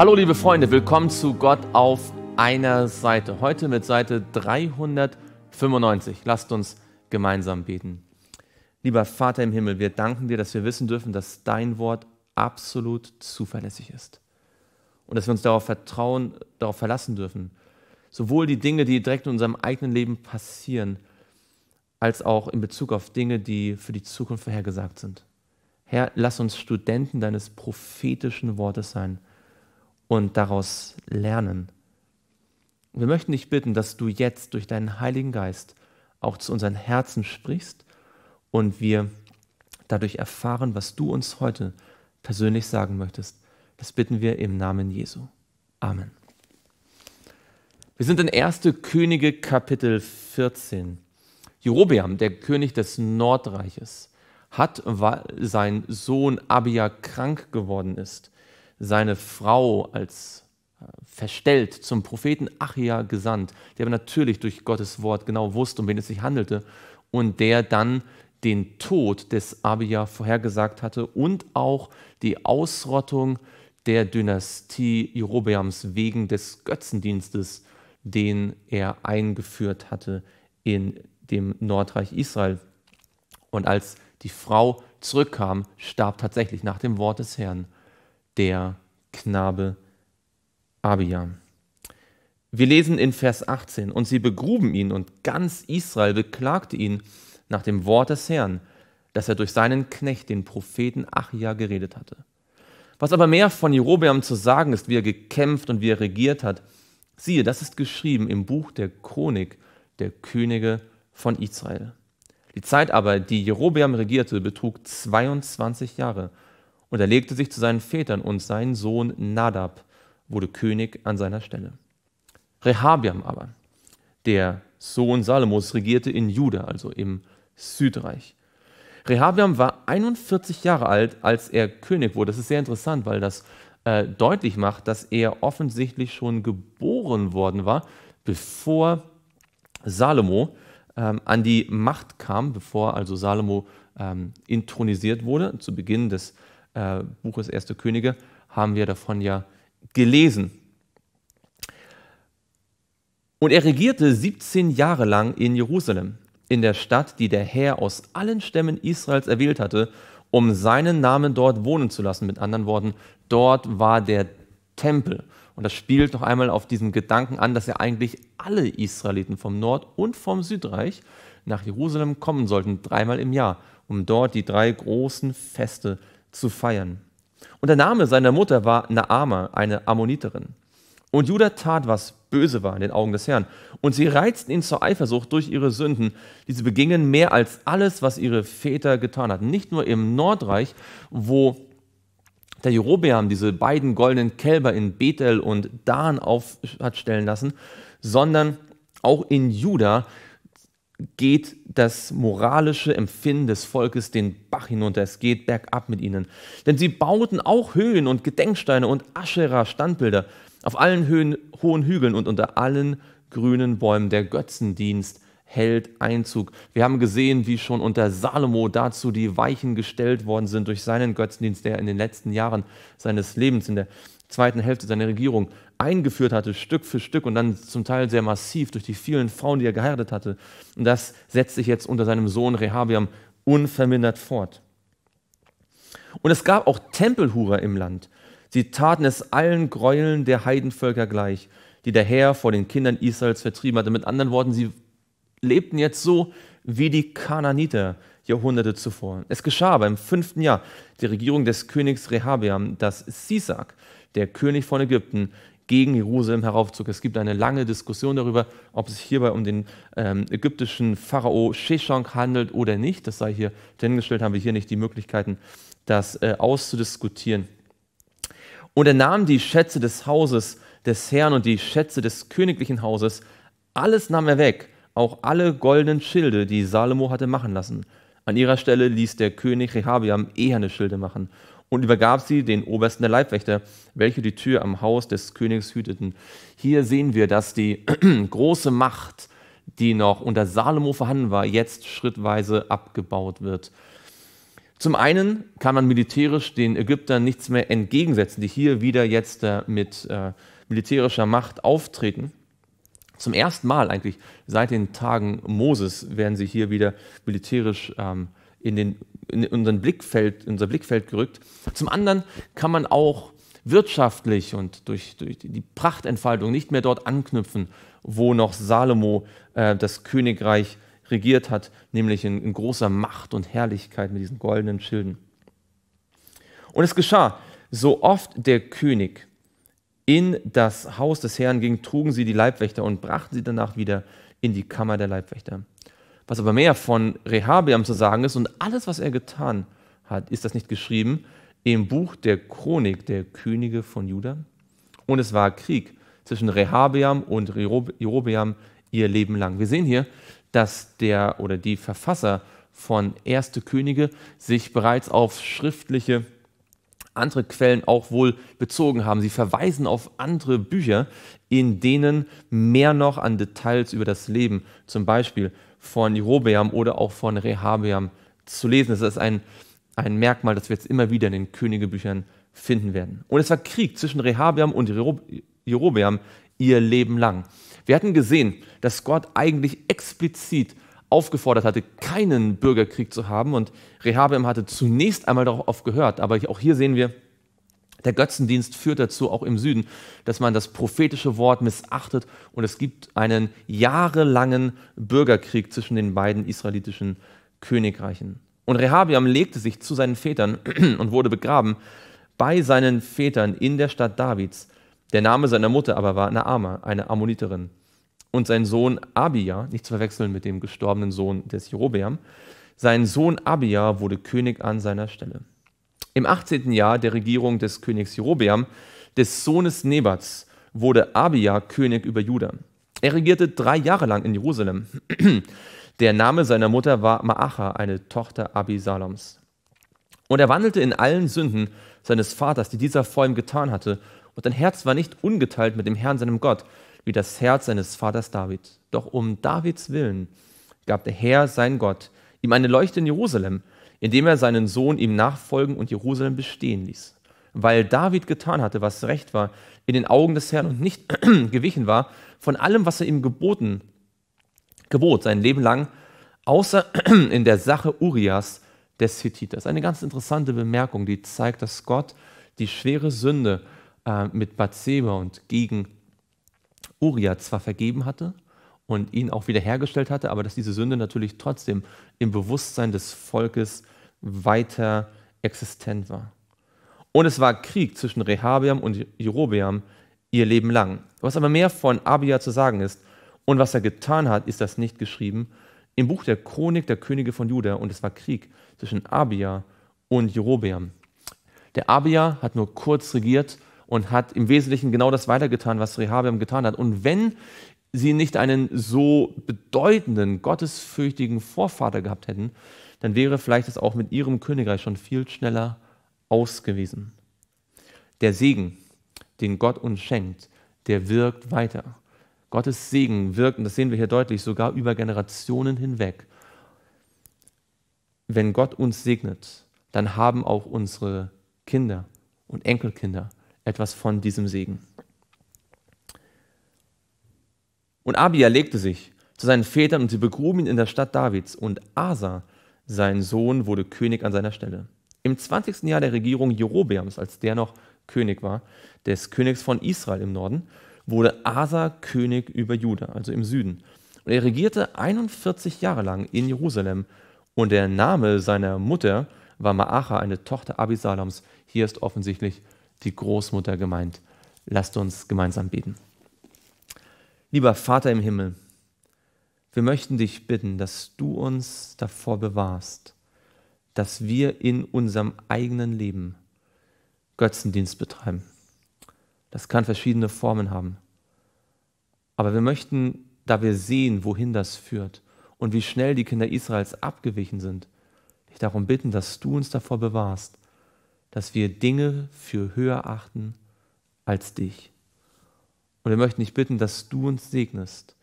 Hallo liebe Freunde, willkommen zu Gott auf einer Seite. Heute mit Seite 395. Lasst uns gemeinsam beten. Lieber Vater im Himmel, wir danken dir, dass wir wissen dürfen, dass dein Wort absolut zuverlässig ist. Und dass wir uns darauf vertrauen, darauf verlassen dürfen. Sowohl die Dinge, die direkt in unserem eigenen Leben passieren, als auch in Bezug auf Dinge, die für die Zukunft vorhergesagt sind. Herr, lass uns Studenten deines prophetischen Wortes sein und daraus lernen. Wir möchten dich bitten, dass du jetzt durch deinen Heiligen Geist auch zu unseren Herzen sprichst und wir dadurch erfahren, was du uns heute persönlich sagen möchtest. Das bitten wir im Namen Jesu. Amen. Wir sind in 1. Könige Kapitel 14. Jerobeam, der König des Nordreiches, hat, weil sein Sohn Abia krank geworden ist, seine Frau als äh, verstellt zum Propheten Achia gesandt, der aber natürlich durch Gottes Wort genau wusste, um wen es sich handelte und der dann den Tod des Abia vorhergesagt hatte und auch die Ausrottung der Dynastie Jerobeams wegen des Götzendienstes, den er eingeführt hatte in dem Nordreich Israel. Und als die Frau zurückkam, starb tatsächlich nach dem Wort des Herrn der Knabe Abia. Wir lesen in Vers 18, und sie begruben ihn, und ganz Israel beklagte ihn nach dem Wort des Herrn, dass er durch seinen Knecht, den Propheten Achia, geredet hatte. Was aber mehr von Jerobeam zu sagen ist, wie er gekämpft und wie er regiert hat, siehe, das ist geschrieben im Buch der Chronik der Könige von Israel. Die Zeit aber, die Jerobeam regierte, betrug 22 Jahre. Und er legte sich zu seinen Vätern und sein Sohn Nadab wurde König an seiner Stelle. Rehabiam aber, der Sohn Salomos, regierte in Juda, also im Südreich. Rehabiam war 41 Jahre alt, als er König wurde. Das ist sehr interessant, weil das äh, deutlich macht, dass er offensichtlich schon geboren worden war, bevor Salomo ähm, an die Macht kam, bevor also Salomo ähm, intronisiert wurde, zu Beginn des äh, Buches Erste Könige haben wir davon ja gelesen. Und er regierte 17 Jahre lang in Jerusalem, in der Stadt, die der Herr aus allen Stämmen Israels erwählt hatte, um seinen Namen dort wohnen zu lassen. Mit anderen Worten, dort war der Tempel. Und das spielt noch einmal auf diesen Gedanken an, dass ja eigentlich alle Israeliten vom Nord- und vom Südreich nach Jerusalem kommen sollten, dreimal im Jahr, um dort die drei großen Feste zu feiern. Und der Name seiner Mutter war Naama, eine Ammoniterin. Und Judah tat, was böse war in den Augen des Herrn. Und sie reizten ihn zur Eifersucht durch ihre Sünden, die sie begingen, mehr als alles, was ihre Väter getan hatten. Nicht nur im Nordreich, wo der Jerobeam diese beiden goldenen Kälber in Bethel und Dan auf hat stellen lassen, sondern auch in Judah, geht das moralische Empfinden des Volkes den Bach hinunter, es geht bergab mit ihnen. Denn sie bauten auch Höhen und Gedenksteine und Aschera-Standbilder auf allen Höhen, hohen Hügeln und unter allen grünen Bäumen. Der Götzendienst hält Einzug. Wir haben gesehen, wie schon unter Salomo dazu die Weichen gestellt worden sind durch seinen Götzendienst, der in den letzten Jahren seines Lebens, in der zweiten Hälfte seiner Regierung eingeführt hatte, Stück für Stück und dann zum Teil sehr massiv durch die vielen Frauen, die er geheiratet hatte. Und das setzt sich jetzt unter seinem Sohn Rehabiam unvermindert fort. Und es gab auch Tempelhurer im Land. Sie taten es allen Gräueln der Heidenvölker gleich, die der Herr vor den Kindern Israels vertrieben hatte. Mit anderen Worten, sie lebten jetzt so wie die Kananiter, Jahrhunderte zuvor. Es geschah aber im fünften Jahr der Regierung des Königs Rehabeam, dass Sisak, der König von Ägypten, gegen Jerusalem heraufzog. Es gibt eine lange Diskussion darüber, ob es sich hierbei um den ähm, ägyptischen Pharao Sheshank handelt oder nicht. Das sei hier dahingestellt, haben wir hier nicht die Möglichkeiten, das äh, auszudiskutieren. Und er nahm die Schätze des Hauses des Herrn und die Schätze des königlichen Hauses, alles nahm er weg, auch alle goldenen Schilde, die Salomo hatte machen lassen. An ihrer Stelle ließ der König Rehabiam eherne Schilde machen und übergab sie den Obersten der Leibwächter, welche die Tür am Haus des Königs hüteten. Hier sehen wir, dass die große Macht, die noch unter Salomo vorhanden war, jetzt schrittweise abgebaut wird. Zum einen kann man militärisch den Ägyptern nichts mehr entgegensetzen, die hier wieder jetzt äh, mit äh, militärischer Macht auftreten. Zum ersten Mal eigentlich seit den Tagen Moses werden sie hier wieder militärisch ähm, in, den, in, unseren Blickfeld, unser Blickfeld gerückt. Zum anderen kann man auch wirtschaftlich und durch, durch die Prachtentfaltung nicht mehr dort anknüpfen, wo noch Salomo äh, das Königreich regiert hat, nämlich in, in großer Macht und Herrlichkeit mit diesen goldenen Schilden. Und es geschah, so oft der König in das Haus des Herrn ging, trugen sie die Leibwächter und brachten sie danach wieder in die Kammer der Leibwächter. Was aber mehr von Rehabeam zu sagen ist und alles, was er getan hat, ist das nicht geschrieben im Buch der Chronik der Könige von Juda? Und es war Krieg zwischen Rehabeam und Jerobeam ihr Leben lang. Wir sehen hier, dass der oder die Verfasser von Erste Könige sich bereits auf schriftliche andere Quellen auch wohl bezogen haben. Sie verweisen auf andere Bücher, in denen mehr noch an Details über das Leben, zum Beispiel von Jerobeam oder auch von Rehabeam, zu lesen. Das ist ein, ein Merkmal, das wir jetzt immer wieder in den Königebüchern finden werden. Und es war Krieg zwischen Rehabeam und Jerobeam ihr Leben lang. Wir hatten gesehen, dass Gott eigentlich explizit aufgefordert hatte, keinen Bürgerkrieg zu haben. Und Rehabeam hatte zunächst einmal darauf gehört. Aber auch hier sehen wir, der Götzendienst führt dazu, auch im Süden, dass man das prophetische Wort missachtet und es gibt einen jahrelangen Bürgerkrieg zwischen den beiden israelitischen Königreichen. Und Rehabiam legte sich zu seinen Vätern und wurde begraben bei seinen Vätern in der Stadt Davids. Der Name seiner Mutter aber war Naama, eine Ammoniterin und sein Sohn Abia, nicht zu verwechseln mit dem gestorbenen Sohn des Jerobeam, sein Sohn Abia wurde König an seiner Stelle. Im 18. Jahr der Regierung des Königs Jerobeam, des Sohnes Nebats, wurde Abia König über Juda. Er regierte drei Jahre lang in Jerusalem. Der Name seiner Mutter war Maacha, eine Tochter Abisaloms. Und er wandelte in allen Sünden seines Vaters, die dieser vor ihm getan hatte, und dein Herz war nicht ungeteilt mit dem Herrn, seinem Gott, wie das Herz seines Vaters David. Doch um Davids Willen gab der Herr, sein Gott, ihm eine Leuchte in Jerusalem, indem er seinen Sohn ihm nachfolgen und Jerusalem bestehen ließ. Weil David getan hatte, was recht war, in den Augen des Herrn und nicht gewichen war von allem, was er ihm geboten, gebot, sein Leben lang, außer in der Sache Urias des Hittiters. Eine ganz interessante Bemerkung, die zeigt, dass Gott die schwere Sünde, äh, mit Bathseba und gegen Uriah zwar vergeben hatte und ihn auch wiederhergestellt hatte, aber dass diese Sünde natürlich trotzdem im Bewusstsein des Volkes weiter existent war. Und es war Krieg zwischen Rehabiam und Jerobeam ihr Leben lang. Was aber mehr von Abia zu sagen ist und was er getan hat, ist das nicht geschrieben im Buch der Chronik der Könige von Juda. Und es war Krieg zwischen Abia und Jerobeam. Der Abia hat nur kurz regiert und hat im Wesentlichen genau das weitergetan, was Rehabeam getan hat. Und wenn sie nicht einen so bedeutenden, gottesfürchtigen Vorvater gehabt hätten, dann wäre vielleicht das auch mit ihrem Königreich schon viel schneller ausgewiesen. Der Segen, den Gott uns schenkt, der wirkt weiter. Gottes Segen wirkt, und das sehen wir hier deutlich, sogar über Generationen hinweg. Wenn Gott uns segnet, dann haben auch unsere Kinder und Enkelkinder etwas von diesem Segen. Und Abia legte sich zu seinen Vätern und sie begruben ihn in der Stadt Davids. Und Asa, sein Sohn, wurde König an seiner Stelle. Im 20. Jahr der Regierung Jerobeams, als der noch König war, des Königs von Israel im Norden, wurde Asa König über Juda, also im Süden. Und er regierte 41 Jahre lang in Jerusalem. Und der Name seiner Mutter war Maacha, eine Tochter Abisaloms. Hier ist offensichtlich die Großmutter gemeint. Lasst uns gemeinsam beten. Lieber Vater im Himmel, wir möchten dich bitten, dass du uns davor bewahrst, dass wir in unserem eigenen Leben Götzendienst betreiben. Das kann verschiedene Formen haben. Aber wir möchten, da wir sehen, wohin das führt und wie schnell die Kinder Israels abgewichen sind, dich darum bitten, dass du uns davor bewahrst, dass wir Dinge für höher achten als dich. Und wir möchten dich bitten, dass du uns segnest,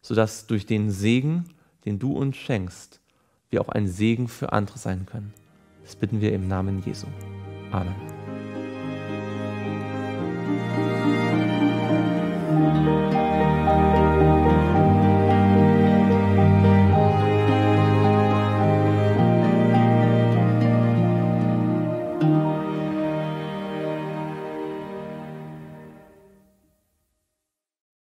sodass durch den Segen, den du uns schenkst, wir auch ein Segen für andere sein können. Das bitten wir im Namen Jesu. Amen.